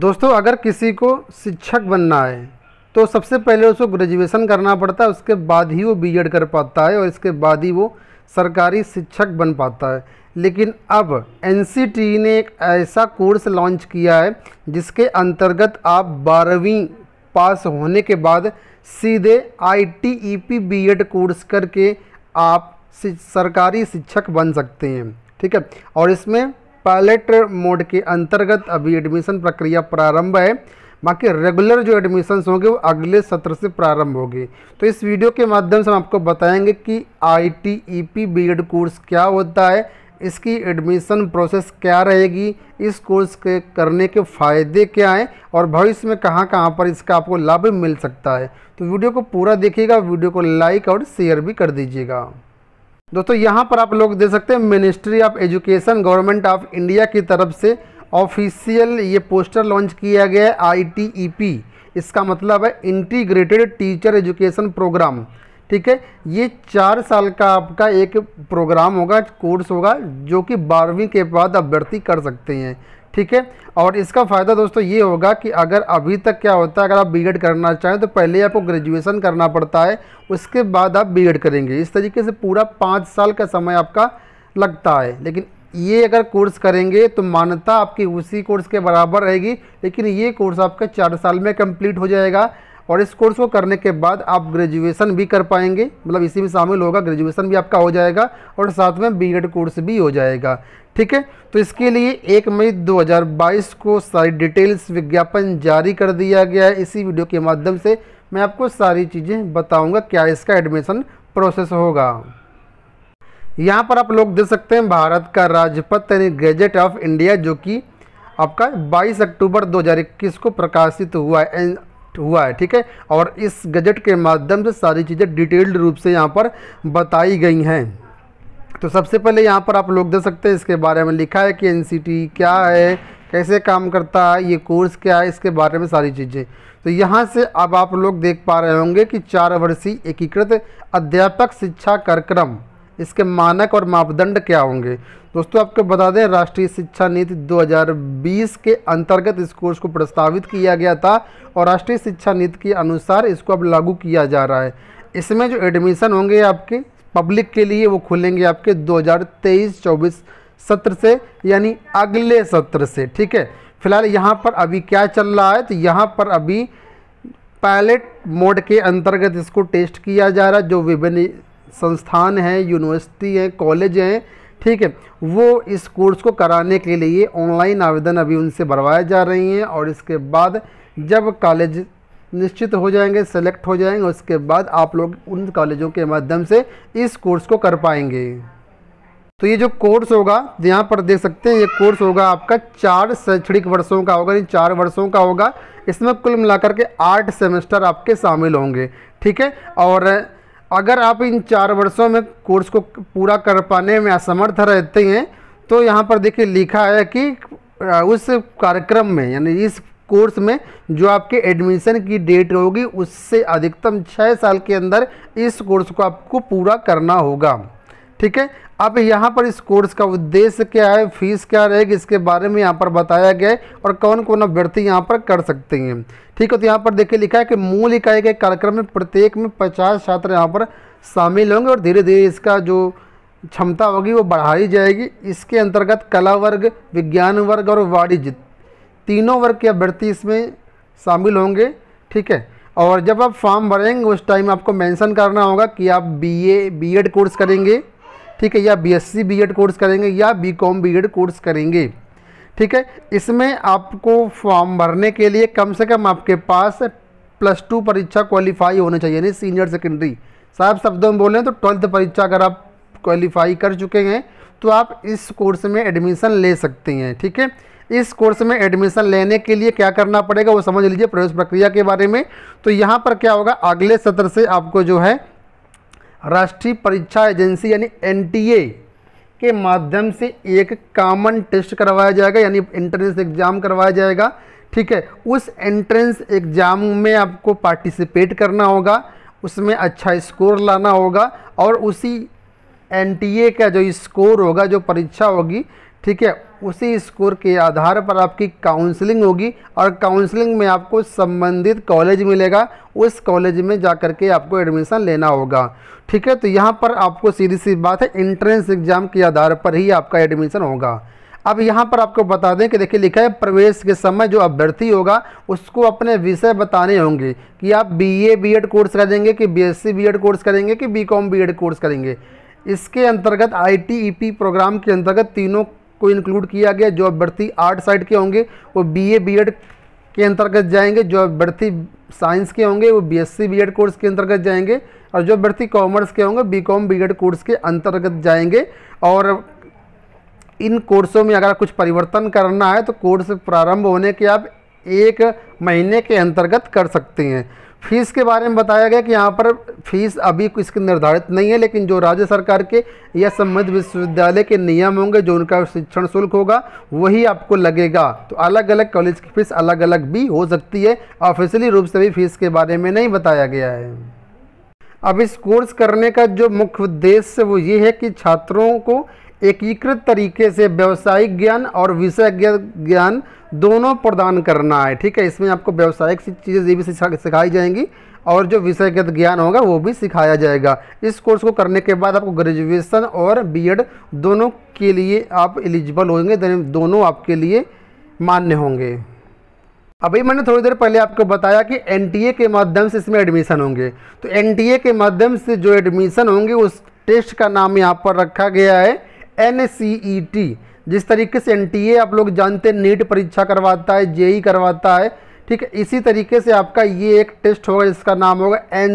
दोस्तों अगर किसी को शिक्षक बनना है तो सबसे पहले उसको ग्रेजुएशन करना पड़ता है उसके बाद ही वो बीएड कर पाता है और इसके बाद ही वो सरकारी शिक्षक बन पाता है लेकिन अब एन ने एक ऐसा कोर्स लॉन्च किया है जिसके अंतर्गत आप बारहवीं पास होने के बाद सीधे आई टी बीएड कोर्स करके आप सरकारी शिक्षक बन सकते हैं ठीक है और इसमें पायलट मोड के अंतर्गत अभी एडमिशन प्रक्रिया प्रारंभ है बाकी रेगुलर जो एडमिशन्स होंगे वो अगले सत्र से प्रारंभ होगी तो इस वीडियो के माध्यम से हम आपको बताएंगे कि I T E P B Ed course क्या होता है इसकी एडमिशन प्रोसेस क्या रहेगी इस कोर्स के करने के फ़ायदे क्या हैं और भविष्य में कहाँ कहाँ पर इसका आपको लाभ मिल सकता है तो वीडियो को पूरा देखिएगा वीडियो को लाइक और शेयर भी कर दीजिएगा दोस्तों यहाँ पर आप लोग दे सकते हैं ministry of education government of India की तरफ से ऑफिशियल ये पोस्टर लॉन्च किया गया है आई e इसका मतलब है इंटीग्रेटेड टीचर एजुकेशन प्रोग्राम ठीक है ये चार साल का आपका एक प्रोग्राम होगा कोर्स होगा जो कि बारहवीं के बाद अभ्यर्थी कर सकते हैं ठीक है और इसका फ़ायदा दोस्तों ये होगा कि अगर अभी तक क्या होता है अगर आप बी करना चाहें तो पहले आपको ग्रेजुएशन करना पड़ता है उसके बाद आप बी करेंगे इस तरीके से पूरा पाँच साल का समय आपका लगता है लेकिन ये अगर कोर्स करेंगे तो मान्यता आपकी उसी कोर्स के बराबर रहेगी लेकिन ये कोर्स आपका चार साल में कम्प्लीट हो जाएगा और इस कोर्स को करने के बाद आप ग्रेजुएशन भी कर पाएंगे मतलब इसी में शामिल होगा ग्रेजुएशन भी आपका हो जाएगा और साथ में बी एड कोर्स भी हो जाएगा ठीक है तो इसके लिए एक मई 2022 को सारी डिटेल्स विज्ञापन जारी कर दिया गया है इसी वीडियो के माध्यम से मैं आपको सारी चीज़ें बताऊँगा क्या इसका एडमिशन प्रोसेस होगा यहाँ पर आप लोग देख सकते हैं भारत का राजपथ यानी गैजेट ऑफ इंडिया जो कि आपका 22 अक्टूबर 2021 को प्रकाशित हुआ है हुआ है ठीक है और इस गजट के माध्यम से सारी चीज़ें डिटेल्ड रूप से यहाँ पर बताई गई हैं तो सबसे पहले यहाँ पर आप लोग दे सकते हैं इसके बारे में लिखा है कि एन क्या है कैसे काम करता है ये कोर्स क्या है इसके बारे में सारी चीज़ें तो यहाँ से अब आप लोग देख पा रहे होंगे कि चार वर्षीय एकीकृत अध्यापक शिक्षा कार्यक्रम इसके मानक और मापदंड क्या होंगे दोस्तों आपको बता दें राष्ट्रीय शिक्षा नीति 2020 के अंतर्गत इस कोर्स को प्रस्तावित किया गया था और राष्ट्रीय शिक्षा नीति के अनुसार इसको अब लागू किया जा रहा है इसमें जो एडमिशन होंगे आपके पब्लिक के लिए वो खुलेंगे आपके 2023-24 सत्र से यानी अगले सत्र से ठीक है फिलहाल यहाँ पर अभी क्या चल रहा है तो यहाँ पर अभी पायलट मोड के अंतर्गत इसको टेस्ट किया जा रहा है जो विभिन्न संस्थान हैं यूनिवर्सिटी हैं कॉलेज हैं ठीक है वो इस कोर्स को कराने के लिए ऑनलाइन आवेदन अभी उनसे भरवाए जा रही हैं और इसके बाद जब कॉलेज निश्चित हो जाएंगे सेलेक्ट हो जाएंगे उसके बाद आप लोग उन कॉलेजों के माध्यम से इस कोर्स को कर पाएंगे तो ये जो कोर्स होगा यहाँ पर देख सकते हैं ये कोर्स होगा आपका चार शैक्षणिक वर्षों का होगा यानी चार वर्षों का होगा इसमें कुल मिलाकर के आठ सेमेस्टर आपके शामिल होंगे ठीक है और अगर आप इन चार वर्षों में कोर्स को पूरा कर पाने में असमर्थ रहते हैं तो यहाँ पर देखिए लिखा है कि उस कार्यक्रम में यानी इस कोर्स में जो आपके एडमिशन की डेट होगी उससे अधिकतम छः साल के अंदर इस कोर्स को आपको पूरा करना होगा ठीक है अब यहाँ पर इस कोर्स का उद्देश्य क्या है फीस क्या रहेगी इसके बारे में यहाँ पर बताया गया है और कौन कौन अभ्यर्थी यहाँ पर कर सकते हैं ठीक है तो यहाँ पर देखिए लिखा है कि मूल इकाई के कार्यक्रम में प्रत्येक में पचास छात्र यहाँ पर शामिल होंगे और धीरे धीरे इसका जो क्षमता होगी वो बढ़ाई जाएगी इसके अंतर्गत कला वर्ग विज्ञान वर्ग और वाणिज्य तीनों वर्ग के अभ्यर्थी इसमें शामिल होंगे ठीक है और जब आप फॉर्म भरेंगे उस टाइम आपको मेंशन करना होगा कि आप बीए बीएड कोर्स करेंगे ठीक है या बीएससी बीएड कोर्स करेंगे या बीकॉम बीएड कोर्स करेंगे ठीक है इसमें आपको फॉर्म भरने के लिए कम से कम आपके पास प्लस टू परीक्षा क्वालिफाई होने चाहिए यानी सीनियर सेकेंडरी साहब शब्दों में बोलें तो ट्वेल्थ परीक्षा अगर आप क्वालिफाई कर चुके हैं तो आप इस कोर्स में एडमिशन ले सकते हैं ठीक है इस कोर्स में एडमिशन लेने के लिए क्या करना पड़ेगा वो समझ लीजिए प्रवेश प्रक्रिया के बारे में तो यहाँ पर क्या होगा अगले सत्र से आपको जो है राष्ट्रीय परीक्षा एजेंसी यानी एनटीए के माध्यम से एक कॉमन टेस्ट करवाया जाएगा यानी एंट्रेंस एग्ज़ाम करवाया जाएगा ठीक है उस एंट्रेंस एग्ज़ाम में आपको पार्टिसिपेट करना होगा उसमें अच्छा स्कोर लाना होगा और उसी एन का जो स्कोर होगा जो परीक्षा होगी ठीक है उसी स्कोर के आधार पर आपकी काउंसलिंग होगी और काउंसलिंग में आपको संबंधित कॉलेज मिलेगा उस कॉलेज में जा कर के आपको एडमिशन लेना होगा ठीक है तो यहाँ पर आपको सीधी सी बात है इंट्रेंस एग्ज़ाम के आधार पर ही आपका एडमिशन होगा अब यहाँ पर आपको बता दें कि देखिए लिखा है प्रवेश के समय जो अभ्यर्थी होगा उसको अपने विषय बताने होंगे कि आप बीए बीएड कोर्स करेंगे कि बीएससी बीएड कोर्स करेंगे कि बीकॉम बीएड कोर्स करेंगे इसके अंतर्गत आईटीईपी प्रोग्राम e के अंतर्गत तीनों को इंक्लूड किया गया जो बढ़ती आर्ट साइड के होंगे वो बी बी एड के अंतर्गत जाएंगे जो बढ़ती साइंस के होंगे वो बीएससी बीएड कोर्स के अंतर्गत जाएंगे और जो बढ़ती कॉमर्स के होंगे बीकॉम बीएड कोर्स के अंतर्गत जाएंगे और इन कोर्सों में अगर कुछ परिवर्तन करना है तो कोर्स प्रारंभ होने के आप एक महीने के अंतर्गत कर सकते हैं फीस के बारे में बताया गया कि यहाँ पर फीस अभी कुछ निर्धारित नहीं है लेकिन जो राज्य सरकार के या संबंधित विश्वविद्यालय के नियम होंगे जो उनका शिक्षण शुल्क होगा वही आपको लगेगा तो अलग अलग कॉलेज की फ़ीस अलग अलग भी हो सकती है ऑफिशियली रूप से भी फीस के बारे में नहीं बताया गया है अब इस कोर्स करने का जो मुख्य उद्देश्य वो ये है कि छात्रों को एकीकृत तरीके से व्यवसायिक ज्ञान और विषय ज्ञान दोनों प्रदान करना है ठीक है इसमें आपको व्यावसायिक चीज़ें भी सिखाई जाएंगी और जो विषयगत ज्ञान होगा वो भी सिखाया जाएगा इस कोर्स को करने के बाद आपको ग्रेजुएशन और बीएड दोनों के लिए आप एलिजिबल होंगे दोनों आपके लिए मान्य होंगे अभी मैंने थोड़ी देर पहले आपको बताया कि एनटीए के माध्यम से इसमें एडमिशन होंगे तो एनटीए के माध्यम से जो एडमिशन होंगे उस टेस्ट का नाम यहाँ पर रखा गया है एन e जिस तरीके से एन आप लोग जानते हैं नीट परीक्षा करवाता है ई करवाता है ठीक है इसी तरीके से आपका ये एक टेस्ट होगा जिसका नाम होगा एन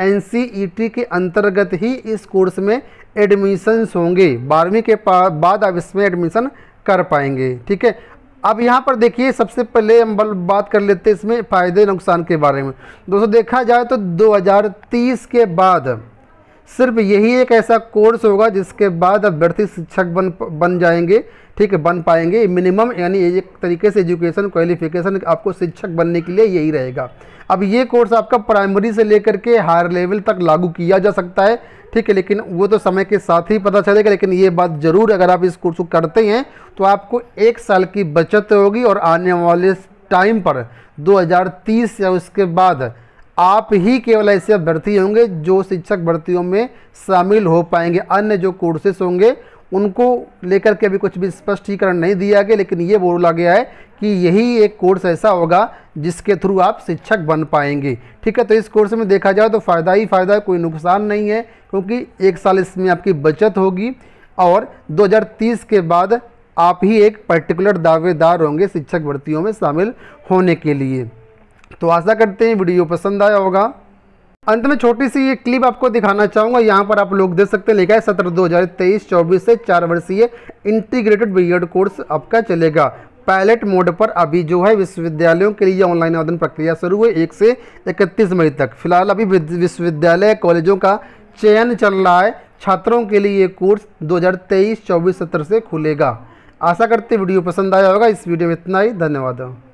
एन e e के अंतर्गत ही इस कोर्स में एडमिशन्स होंगे बारहवीं के बाद आप इसमें एडमिशन कर पाएंगे ठीक है अब यहाँ पर देखिए सबसे पहले हम बात कर लेते हैं इसमें फ़ायदे नुकसान के बारे में दोस्तों देखा जाए तो 2030 के बाद सिर्फ यही एक ऐसा कोर्स होगा जिसके बाद अभ्यर्थी शिक्षक बन बन जाएंगे ठीक है बन पाएंगे मिनिमम यानी एक तरीके से एजुकेशन क्वालिफिकेशन आपको शिक्षक बनने के लिए यही रहेगा अब ये कोर्स आपका प्राइमरी से लेकर के हायर लेवल तक लागू किया जा सकता है ठीक है लेकिन वो तो समय के साथ ही पता चलेगा लेकिन ये बात ज़रूर अगर आप इस कोर्स को करते हैं तो आपको एक साल की बचत होगी और आने वाले टाइम पर 2030 या उसके बाद आप ही केवल ऐसे अभ्यर्थी होंगे जो शिक्षक भर्तियों में शामिल हो पाएंगे अन्य जो कोर्सेस होंगे उनको लेकर के अभी कुछ भी स्पष्टीकरण नहीं दिया गया लेकिन ये बोला गया है कि यही एक कोर्स ऐसा होगा जिसके थ्रू आप शिक्षक बन पाएंगे ठीक है तो इस कोर्स में देखा जाए तो फ़ायदा ही फ़ायदा कोई नुकसान नहीं है क्योंकि एक साल इसमें आपकी बचत होगी और 2030 के बाद आप ही एक पर्टिकुलर दावेदार होंगे शिक्षक भर्तियों में शामिल होने के लिए तो आशा करते हैं वीडियो पसंद आया होगा अंत में छोटी सी ये क्लिप आपको दिखाना चाहूँगा यहाँ पर आप लोग देख सकते हैं लिखा है सत्र दो हज़ार तेईस चौबीस से चार वर्षीय इंटीग्रेटेड बी e कोर्स आपका चलेगा पायलट मोड पर अभी जो है विश्वविद्यालयों के लिए ऑनलाइन आवेदन प्रक्रिया शुरू हुई एक से इकतीस मई तक फिलहाल अभी विश्वविद्यालय कॉलेजों का चयन चल रहा है छात्रों के लिए ये कोर्स 2023 चौबीस सत्र से खुलेगा आशा करते वीडियो पसंद आया होगा इस वीडियो में इतना ही धन्यवाद